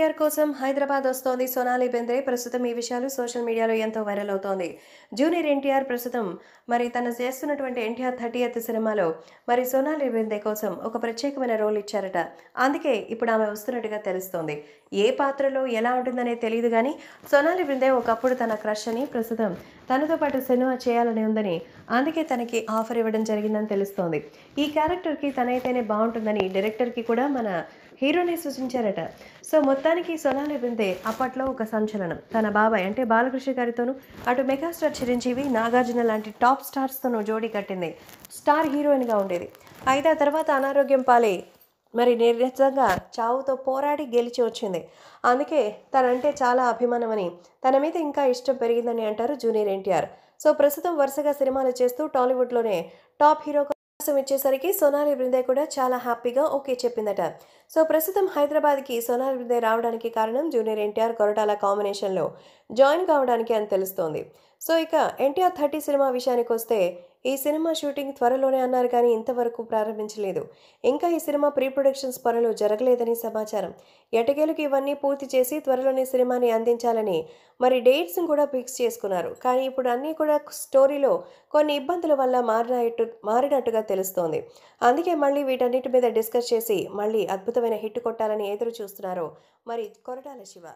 ఎన్టీఆర్ కోసం హైదరాబాద్ వస్తోంది సోనాలి బెంద్రే ప్రస్తుతం ఈ విషయాలు సోషల్ మీడియాలో ఎంతో వైరల్ అవుతోంది జూనియర్ ఎన్టీఆర్ ప్రస్తుతం మరి తను చేస్తున్నటువంటి ఎన్టీఆర్ థర్టీ ఎత్ సినిమాలో మరి సోనాలి బెంద్రే కోసం ఒక ప్రత్యేకమైన రోల్ ఇచ్చారట అందుకే ఇప్పుడు ఆమె వస్తున్నట్టుగా తెలుస్తోంది ఏ పాత్రలో ఎలా ఉంటుందనే తెలియదు కానీ సోనాలి బెంద్రే ఒకప్పుడు తన క్రష్ అని ప్రస్తుతం తనతో పాటు సినిమా చేయాలని ఉందని అందుకే తనకి ఆఫర్ ఇవ్వడం జరిగిందని తెలుస్తోంది ఈ క్యారెక్టర్కి తనైతేనే బాగుంటుందని డైరెక్టర్కి కూడా మన హీరోని సూచించారట సో మొత్తానికి సొనాలి బిందే అప్పట్లో ఒక సంచలనం తన బాబాయ్ అంటే బాలకృష్ణ గారితోనూ అటు మెగాస్టార్ చిరంజీవి నాగార్జున లాంటి టాప్ స్టార్స్తోనూ జోడీ కట్టింది స్టార్ హీరోయిన్గా ఉండేది అయితే ఆ తర్వాత అనారోగ్యం పాలే మరి నిర్లక్ష్యంగా చావుతో పోరాడి గెలిచి వచ్చింది అందుకే తనంటే చాలా అభిమానమని తన మీద ఇంకా ఇష్టం పెరిగిందని అంటారు జూనియర్ ఎన్టీఆర్ సో ప్రస్తుతం వరుసగా సినిమాలు చేస్తూ టాలీవుడ్లోనే టాప్ హీరో అవకాశం ఇచ్చేసరికి సోనాలి బృందే కూడా చాలా హ్యాపీగా ఓకే చెప్పిందట సో ప్రస్తుతం హైదరాబాద్కి సోనాలి బృందే రావడానికి కారణం జూనియర్ ఎన్టీఆర్ కొరటాల కాంబినేషన్లో జాయిన్ కావడానికి అని తెలుస్తోంది సో ఇక ఎన్టీఆర్ థర్టీ సినిమా విషయానికి వస్తే ఈ సినిమా షూటింగ్ త్వరలోనే అన్నారు కానీ ఇంతవరకు ప్రారంభించలేదు ఇంకా ఈ సినిమా ప్రీ ప్రొడక్షన్స్ పనులు జరగలేదని సమాచారం ఎటగేలకు ఇవన్నీ పూర్తి చేసి త్వరలోనే సినిమాని అందించాలని మరి డేట్స్ని కూడా ఫిక్స్ చేసుకున్నారు కానీ ఇప్పుడు అన్నీ కూడా స్టోరీలో కొన్ని ఇబ్బందుల వల్ల మారినట్టు మారినట్టుగా తెలుస్తోంది అందుకే మళ్ళీ వీటన్నిటి మీద డిస్కస్ చేసి మళ్ళీ అద్భుతమైన హిట్ కొట్టాలని ఎదురు చూస్తున్నారు మరి కొరటాల శివ